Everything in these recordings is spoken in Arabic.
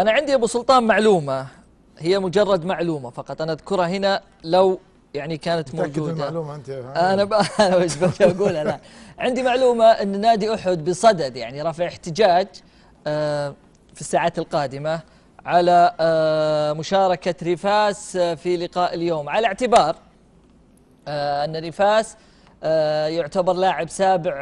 أنا عندي أبو سلطان معلومة هي مجرد معلومة فقط أنا أذكرها هنا لو يعني كانت موجودة أنت أنا أنا وش بقولها أنا عندي معلومة أن نادي أحد بصدد يعني رفع احتجاج آه، في الساعات القادمة على آه، مشاركة ريفاس آه، في لقاء اليوم على اعتبار أن ريفاس يعتبر لاعب سابع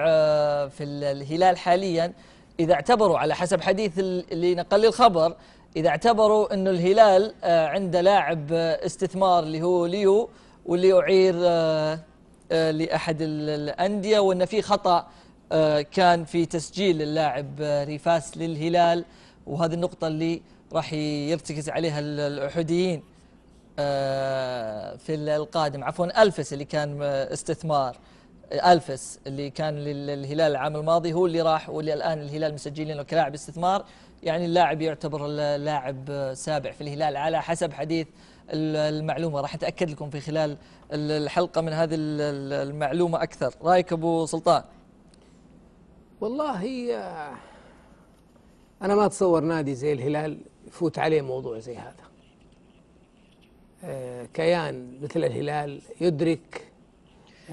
في الهلال حالياً إذا اعتبروا على حسب حديث اللي نقل لي الخبر إذا اعتبروا أنه الهلال آه، عنده لاعب آه، استثمار اللي هو ليو واللي يعير آه، لأحد الأندية وأن في خطأ كان في تسجيل اللاعب ريفاس للهلال وهذه النقطة اللي راح يرتكز عليها الأحديين في القادم عفوا ألفس اللي كان استثمار الفس اللي كان للهلال العام الماضي هو اللي راح واللي الان الهلال مسجلينه كلاعب استثمار يعني اللاعب يعتبر لاعب سابع في الهلال على حسب حديث المعلومه راح اتاكد لكم في خلال الحلقه من هذه المعلومه اكثر رايك ابو سلطان والله انا ما اتصور نادي زي الهلال يفوت عليه موضوع زي هذا آه، كيان مثل الهلال يدرك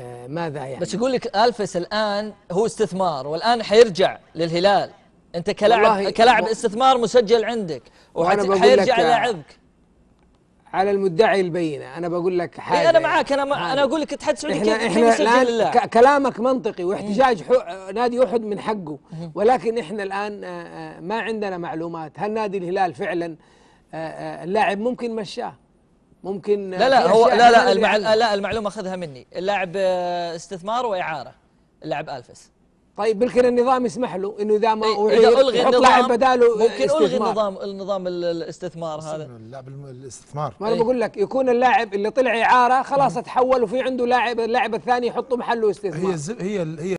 آه، ماذا يعني بس يقول لك الفس الان هو استثمار والان حيرجع للهلال انت كلاعب كلاعب استثمار مسجل عندك وحيرجع لاعبك على المدعي البينه انا بقول لك حاجه إيه يعني. انا معاك انا ما انا اقول لك اتحاد سعودي كيف احنا الان كلامك منطقي واحتجاج نادي احد من حقه ولكن احنا الان آه، آه، ما عندنا معلومات هل نادي الهلال فعلا اللاعب ممكن مشاه ممكن لا لا هو لا لا, المع... لا المعلومه خذها مني اللاعب آه، استثمار واعاره اللاعب الفس طيب يمكن النظام يسمح له انه اذا ما اعير اذا الغي النظام بداله آه، ممكن استثمار. الغي النظام النظام الاستثمار هذا اللاعب الاستثمار ما انا إيه. بقول لك يكون اللاعب اللي طلع اعاره خلاص تحول وفي عنده لاعب اللاعب الثاني يحطه محله استثمار هي هي هي